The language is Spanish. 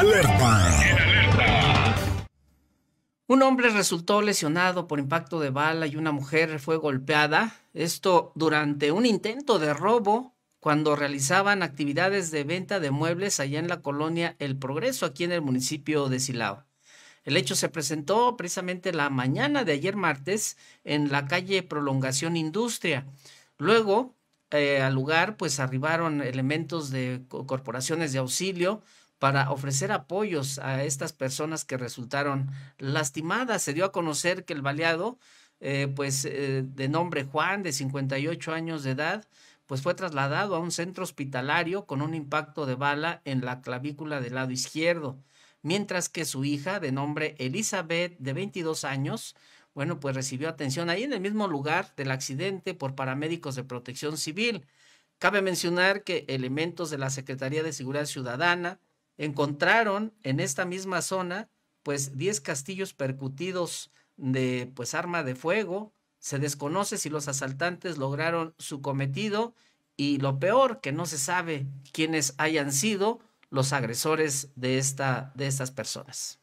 alerta. Un hombre resultó lesionado por impacto de bala y una mujer fue golpeada. Esto durante un intento de robo cuando realizaban actividades de venta de muebles allá en la colonia El Progreso, aquí en el municipio de Silao. El hecho se presentó precisamente la mañana de ayer martes en la calle Prolongación Industria. Luego, eh, al lugar, pues arribaron elementos de corporaciones de auxilio, para ofrecer apoyos a estas personas que resultaron lastimadas. Se dio a conocer que el baleado, eh, pues eh, de nombre Juan, de 58 años de edad, pues fue trasladado a un centro hospitalario con un impacto de bala en la clavícula del lado izquierdo, mientras que su hija, de nombre Elizabeth, de 22 años, bueno, pues recibió atención ahí en el mismo lugar del accidente por paramédicos de protección civil. Cabe mencionar que elementos de la Secretaría de Seguridad Ciudadana, encontraron en esta misma zona pues 10 castillos percutidos de pues arma de fuego. Se desconoce si los asaltantes lograron su cometido y lo peor que no se sabe quiénes hayan sido los agresores de, esta, de estas personas.